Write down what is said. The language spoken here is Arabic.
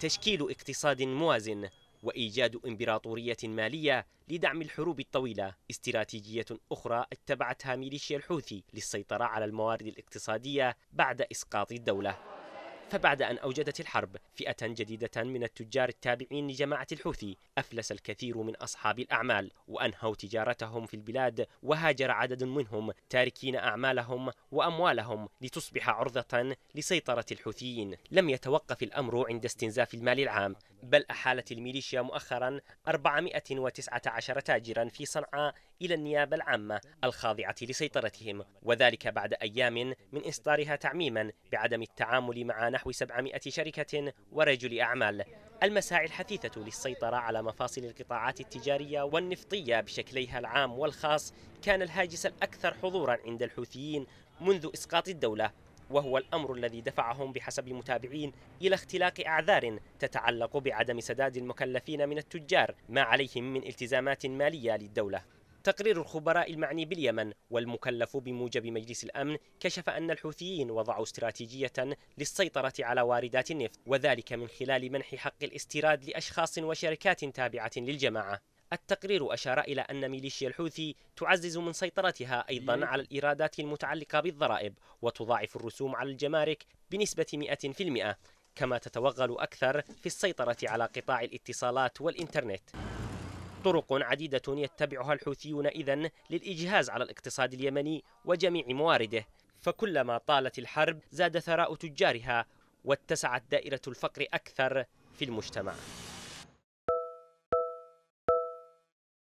تشكيل اقتصاد موازن وإيجاد إمبراطورية مالية لدعم الحروب الطويلة استراتيجية أخرى اتبعتها ميليشيا الحوثي للسيطرة على الموارد الاقتصادية بعد إسقاط الدولة فبعد أن أوجدت الحرب فئة جديدة من التجار التابعين لجماعة الحوثي أفلس الكثير من أصحاب الأعمال وأنهوا تجارتهم في البلاد وهاجر عدد منهم تاركين أعمالهم وأموالهم لتصبح عرضة لسيطرة الحوثيين لم يتوقف الأمر عند استنزاف المال العام بل أحالت الميليشيا مؤخرا 419 تاجرا في صنعاء إلى النيابة العامة الخاضعة لسيطرتهم وذلك بعد أيام من إصدارها تعميما بعدم التعامل مع نحو 700 شركة ورجل أعمال المساعي الحثيثة للسيطرة على مفاصل القطاعات التجارية والنفطية بشكليها العام والخاص كان الهاجس الأكثر حضورا عند الحوثيين منذ إسقاط الدولة وهو الأمر الذي دفعهم بحسب متابعين إلى اختلاق أعذار تتعلق بعدم سداد المكلفين من التجار ما عليهم من التزامات مالية للدولة تقرير الخبراء المعني باليمن والمكلف بموجب مجلس الأمن كشف أن الحوثيين وضعوا استراتيجية للسيطرة على واردات النفط وذلك من خلال منح حق الاستيراد لأشخاص وشركات تابعة للجماعة التقرير أشار إلى أن ميليشيا الحوثي تعزز من سيطرتها أيضا على الإيرادات المتعلقة بالضرائب وتضاعف الرسوم على الجمارك بنسبة 100% كما تتوغل أكثر في السيطرة على قطاع الاتصالات والإنترنت طرق عديدة يتبعها الحوثيون إذن للإجهاز على الاقتصاد اليمني وجميع موارده فكلما طالت الحرب زاد ثراء تجارها واتسعت دائرة الفقر أكثر في المجتمع